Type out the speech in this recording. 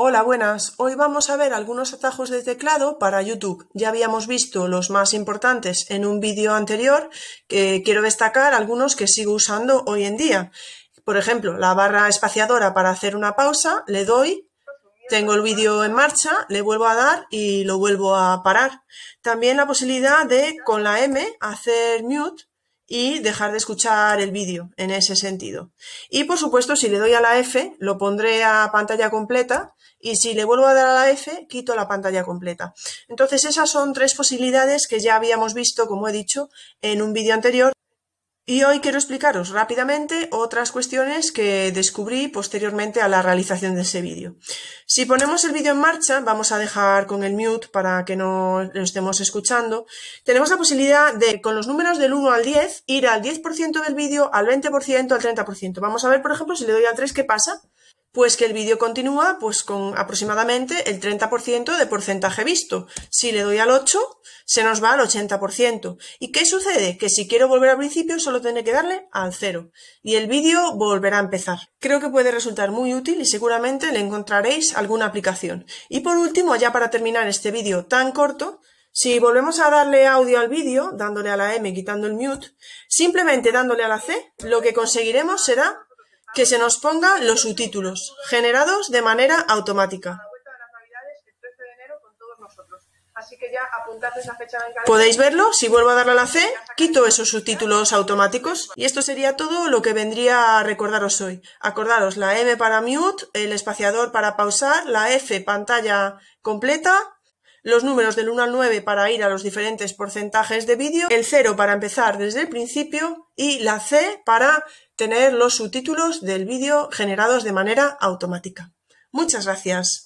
Hola, buenas. Hoy vamos a ver algunos atajos de teclado para YouTube. Ya habíamos visto los más importantes en un vídeo anterior, que quiero destacar algunos que sigo usando hoy en día. Por ejemplo, la barra espaciadora para hacer una pausa, le doy, tengo el vídeo en marcha, le vuelvo a dar y lo vuelvo a parar. También la posibilidad de, con la M, hacer mute y dejar de escuchar el vídeo en ese sentido. Y por supuesto, si le doy a la F, lo pondré a pantalla completa y si le vuelvo a dar a la F, quito la pantalla completa. Entonces, esas son tres posibilidades que ya habíamos visto, como he dicho, en un vídeo anterior. Y hoy quiero explicaros rápidamente otras cuestiones que descubrí posteriormente a la realización de ese vídeo. Si ponemos el vídeo en marcha, vamos a dejar con el mute para que no lo estemos escuchando, tenemos la posibilidad de, con los números del 1 al 10, ir al 10% del vídeo, al 20%, al 30%. Vamos a ver, por ejemplo, si le doy al 3, ¿qué pasa? pues que el vídeo continúa pues con aproximadamente el 30% de porcentaje visto. Si le doy al 8, se nos va al 80%. ¿Y qué sucede? Que si quiero volver al principio, solo tendré que darle al 0 y el vídeo volverá a empezar. Creo que puede resultar muy útil y seguramente le encontraréis alguna aplicación. Y por último, ya para terminar este vídeo tan corto, si volvemos a darle audio al vídeo, dándole a la M, quitando el mute, simplemente dándole a la C, lo que conseguiremos será que se nos ponga los subtítulos, generados de manera automática. Podéis verlo, si vuelvo a darle a la C, quito esos subtítulos automáticos y esto sería todo lo que vendría a recordaros hoy. Acordaros la M para mute, el espaciador para pausar, la F pantalla completa los números del 1 al 9 para ir a los diferentes porcentajes de vídeo, el 0 para empezar desde el principio y la C para tener los subtítulos del vídeo generados de manera automática. Muchas gracias.